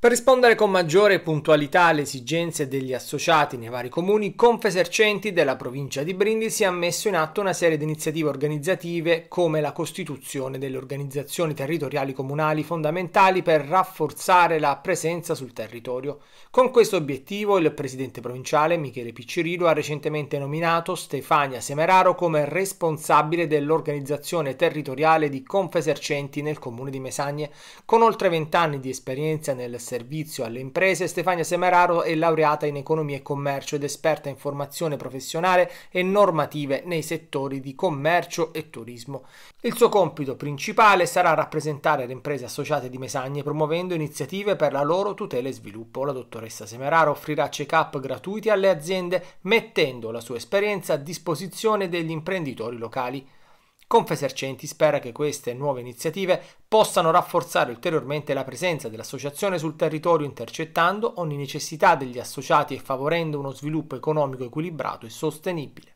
Per rispondere con maggiore puntualità alle esigenze degli associati nei vari comuni, Confesercenti della provincia di Brindisi ha messo in atto una serie di iniziative organizzative come la costituzione delle organizzazioni territoriali comunali fondamentali per rafforzare la presenza sul territorio. Con questo obiettivo il presidente provinciale Michele Piccirillo ha recentemente nominato Stefania Semeraro come responsabile dell'organizzazione territoriale di Confesercenti nel comune di Mesagne, con oltre 20 anni di esperienza nel servizio alle imprese, Stefania Semeraro è laureata in economia e commercio ed esperta in formazione professionale e normative nei settori di commercio e turismo. Il suo compito principale sarà rappresentare le imprese associate di Mesagne promuovendo iniziative per la loro tutela e sviluppo. La dottoressa Semeraro offrirà check-up gratuiti alle aziende mettendo la sua esperienza a disposizione degli imprenditori locali. Confesercenti spera che queste nuove iniziative possano rafforzare ulteriormente la presenza dell'associazione sul territorio intercettando ogni necessità degli associati e favorendo uno sviluppo economico equilibrato e sostenibile.